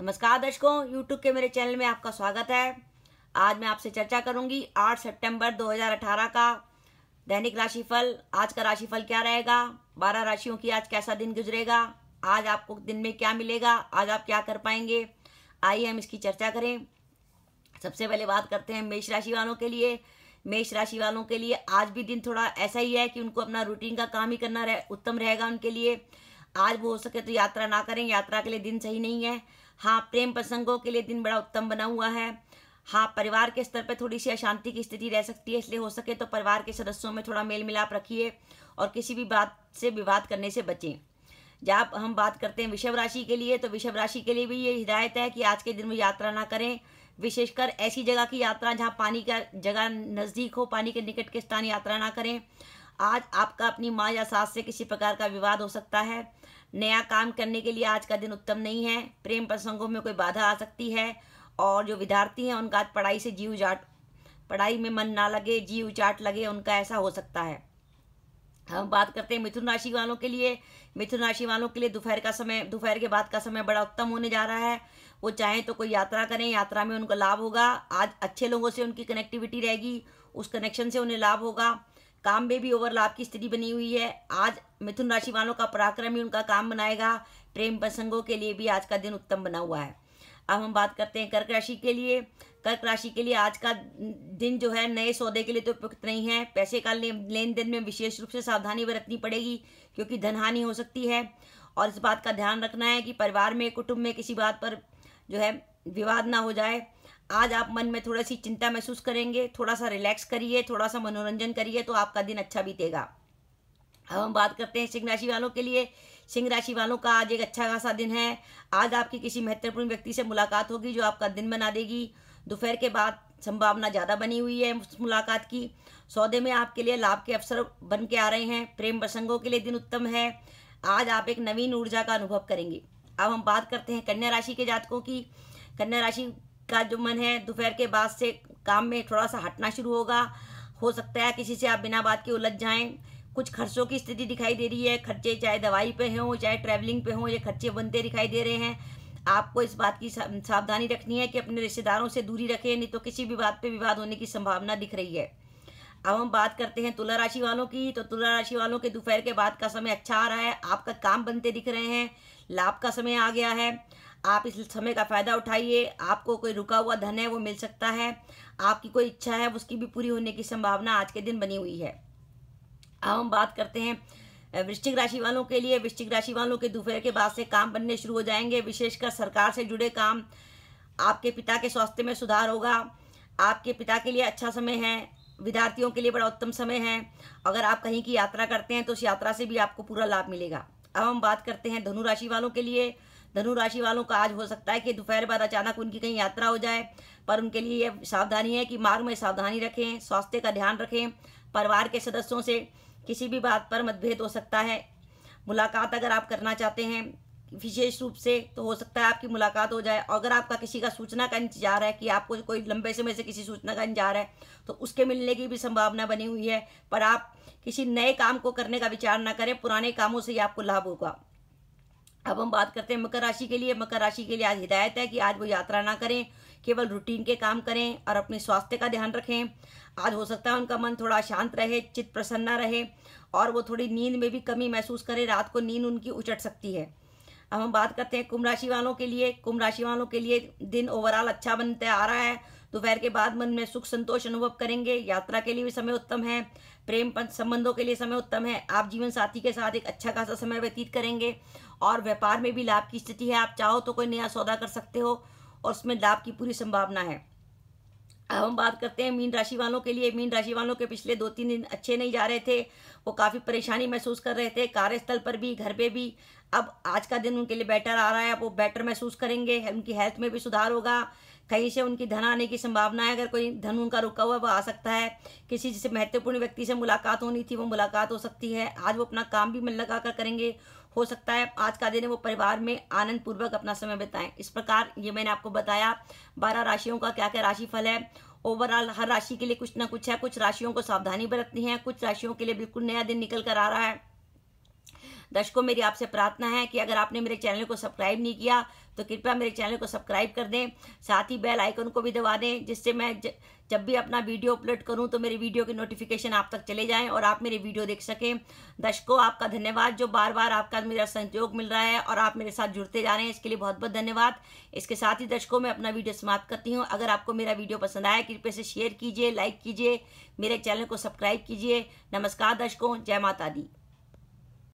नमस्कार दर्शकों यूट्यूब के मेरे चैनल में आपका स्वागत है आज मैं आपसे चर्चा करूंगी 8 सितंबर 2018 का दैनिक राशिफल आज का राशिफल क्या रहेगा 12 राशियों की आज कैसा दिन गुजरेगा आज आपको दिन में क्या मिलेगा आज आप क्या कर पाएंगे आइए हम इसकी चर्चा करें सबसे पहले बात करते हैं मेष राशि वालों के लिए मेष राशि वालों के लिए आज भी दिन थोड़ा ऐसा ही है कि उनको अपना रूटीन का काम ही करना रह, उत्तम रहेगा उनके लिए आज वो हो सके तो यात्रा ना करें यात्रा के लिए दिन सही नहीं है हाँ प्रेम प्रसंगों के लिए दिन बड़ा उत्तम बना हुआ है हाँ परिवार के स्तर पर थोड़ी सी अशांति की स्थिति रह सकती है इसलिए हो सके तो परिवार के सदस्यों में थोड़ा मेल मिलाप रखिए और किसी भी बात से विवाद करने से बचें जब हम बात करते हैं विषभ राशि के लिए तो विषभ राशि के लिए भी ये हिदायत है कि आज के दिन में यात्रा ना करें विशेषकर ऐसी जगह की यात्रा जहाँ पानी का जगह नज़दीक हो पानी के निकट के स्थान यात्रा ना करें आज आपका अपनी माँ या सास से किसी प्रकार का विवाद हो सकता है नया काम करने के लिए आज का दिन उत्तम नहीं है प्रेम प्रसंगों में कोई बाधा आ सकती है और जो विद्यार्थी हैं उनका आज पढ़ाई से जीव जाट पढ़ाई में मन ना लगे जीव चाट लगे उनका ऐसा हो सकता है हम बात करते हैं मिथुन राशि वालों के लिए मिथुन राशि वालों के लिए दोपहर का समय दोपहर के बाद का समय बड़ा उत्तम होने जा रहा है वो चाहें तो कोई यात्रा करें यात्रा में उनको लाभ होगा आज अच्छे लोगों से उनकी कनेक्टिविटी रहेगी उस कनेक्शन से उन्हें लाभ होगा काम में भी ओवरलैप की स्थिति बनी हुई है आज मिथुन राशि वालों का पराक्रम ही उनका काम बनाएगा प्रेम प्रसंगों के लिए भी आज का दिन उत्तम बना हुआ है अब हम बात करते हैं कर्क राशि के लिए कर्क राशि के लिए आज का दिन जो है नए सौदे के लिए तो उपयुक्त नहीं है पैसे का लेन देन में विशेष रूप से सावधानी बरतनी पड़ेगी क्योंकि धनहानि हो सकती है और इस बात का ध्यान रखना है कि परिवार में कुटुंब में किसी बात पर जो है विवाद ना हो जाए आज आप मन में थोड़ी सी चिंता महसूस करेंगे थोड़ा सा रिलैक्स करिए थोड़ा सा मनोरंजन करिए तो आपका दिन अच्छा बीतेगा अब हम बात करते हैं सिंह राशि वालों के लिए सिंह राशि वालों का आज एक अच्छा खासा दिन है आज आपकी किसी महत्वपूर्ण व्यक्ति से मुलाकात होगी जो आपका दिन बना देगी दोपहर के बाद संभावना ज़्यादा बनी हुई है मुलाकात की सौदे में आपके लिए लाभ के अवसर बन के आ रहे हैं प्रेम प्रसंगों के लिए दिन उत्तम है आज आप एक नवीन ऊर्जा का अनुभव करेंगे अब हम बात करते हैं कन्या राशि के जातकों की कन्या राशि का जो मन है दोपहर के बाद से काम में थोड़ा सा हटना शुरू होगा हो सकता है किसी से आप बिना बात के उलझ जाएं कुछ खर्चों की स्थिति दिखाई दे रही है खर्चे चाहे दवाई पे हों चाहे ट्रैवलिंग पे हों ये खर्चे बनते दिखाई दे रहे हैं आपको इस बात की सावधानी रखनी है कि अपने रिश्तेदारों से दूरी रखें नहीं तो किसी भी बात पे विवाद होने की संभावना दिख रही है अब हम बात करते हैं तुला राशि वालों की तो तुला राशि वालों के दोपहर के बाद का समय अच्छा आ रहा है आपका काम बनते दिख रहे हैं लाभ का समय आ गया है आप इस समय का फ़ायदा उठाइए आपको कोई रुका हुआ धन है वो मिल सकता है आपकी कोई इच्छा है उसकी भी पूरी होने की संभावना आज के दिन बनी हुई है अब हम बात करते हैं वृश्चिक राशि वालों के लिए वृश्चिक राशि वालों के दोपहर के बाद से काम बनने शुरू हो जाएंगे विशेषकर सरकार से जुड़े काम आपके पिता के स्वास्थ्य में सुधार होगा आपके पिता के लिए अच्छा समय है विद्यार्थियों के लिए बड़ा उत्तम समय है अगर आप कहीं की यात्रा करते हैं तो उस यात्रा से भी आपको पूरा लाभ मिलेगा अब हम बात करते हैं धनु राशि वालों के लिए धनु राशि वालों का आज हो सकता है कि दोपहर बाद अचानक उनकी कहीं यात्रा हो जाए पर उनके लिए यह सावधानी है कि मार्ग में सावधानी रखें स्वास्थ्य का ध्यान रखें परिवार के सदस्यों से किसी भी बात पर मतभेद हो सकता है मुलाकात अगर आप करना चाहते हैं विशेष रूप से तो हो सकता है आपकी मुलाकात हो जाए अगर आपका किसी का सूचना का इंतजार है कि आपको कोई लंबे समय से किसी सूचना का इंतजार है तो उसके मिलने की भी संभावना बनी हुई है पर आप किसी नए काम को करने का विचार ना करें पुराने कामों से ही आपको लाभ होगा अब हम बात करते हैं मकर राशि के लिए मकर राशि के लिए आज हिदायत है कि आज वो यात्रा ना करें केवल रूटीन के काम करें और अपने स्वास्थ्य का ध्यान रखें आज हो सकता है उनका मन थोड़ा शांत रहे चित्त प्रसन्न रहे और वो थोड़ी नींद में भी कमी महसूस करें रात को नींद उनकी उचट सकती है अब हम बात करते हैं कुंभ राशि वालों के लिए कुंभ राशि वालों के लिए दिन ओवरऑल अच्छा बनता आ रहा है दोपहर के बाद मन में सुख संतोष अनुभव करेंगे यात्रा के लिए भी समय उत्तम है प्रेम संबंधों के लिए समय उत्तम है आप जीवन साथी के साथ एक अच्छा खासा समय व्यतीत करेंगे और व्यापार में भी लाभ की स्थिति है आप चाहो तो कोई नया सौदा कर सकते हो और उसमें लाभ की पूरी संभावना है अब हम बात करते हैं मीन राशि वालों के लिए मीन राशि वालों के पिछले दो तीन दिन अच्छे नहीं जा रहे थे वो काफ़ी परेशानी महसूस कर रहे थे कार्यस्थल पर भी घर पे भी अब आज का दिन उनके लिए बेटर आ रहा है अब वो बेटर महसूस करेंगे उनकी हेल्थ में भी सुधार होगा कहीं से उनकी धन आने की संभावना है अगर कोई धन उनका रुका हुआ है वो आ सकता है किसी जिसे महत्वपूर्ण व्यक्ति से मुलाकात होनी थी वो मुलाकात हो सकती है आज वो अपना काम भी मन लगा कर करेंगे हो सकता है आज का दिन वो परिवार में आनंद पूर्वक अपना समय बिताएं इस प्रकार ये मैंने आपको बताया बारह राशियों का क्या क्या राशिफल है ओवरऑल हर राशि के लिए कुछ ना कुछ है कुछ राशियों को सावधानी बरतनी है कुछ राशियों के लिए बिल्कुल नया दिन निकल कर आ रहा है दर्शकों मेरी आपसे प्रार्थना है कि अगर आपने मेरे चैनल को सब्सक्राइब नहीं किया तो कृपया मेरे चैनल को सब्सक्राइब कर दें साथ ही बेल आइकन को भी दबा दें जिससे मैं ज, जब भी अपना वीडियो अपलोड करूं तो मेरे वीडियो के नोटिफिकेशन आप तक चले जाएं और आप मेरी वीडियो देख सकें दर्शकों आपका धन्यवाद जो बार बार आपका मेरा सहयोग मिल रहा है और आप मेरे साथ जुड़ते जा रहे हैं इसके लिए बहुत बहुत धन्यवाद इसके साथ ही दर्शकों मैं अपना वीडियो समाप्त करती हूँ अगर आपको मेरा वीडियो पसंद आया कृपया से शेयर कीजिए लाइक कीजिए मेरे चैनल को सब्सक्राइब कीजिए नमस्कार दर्शकों जय माता दी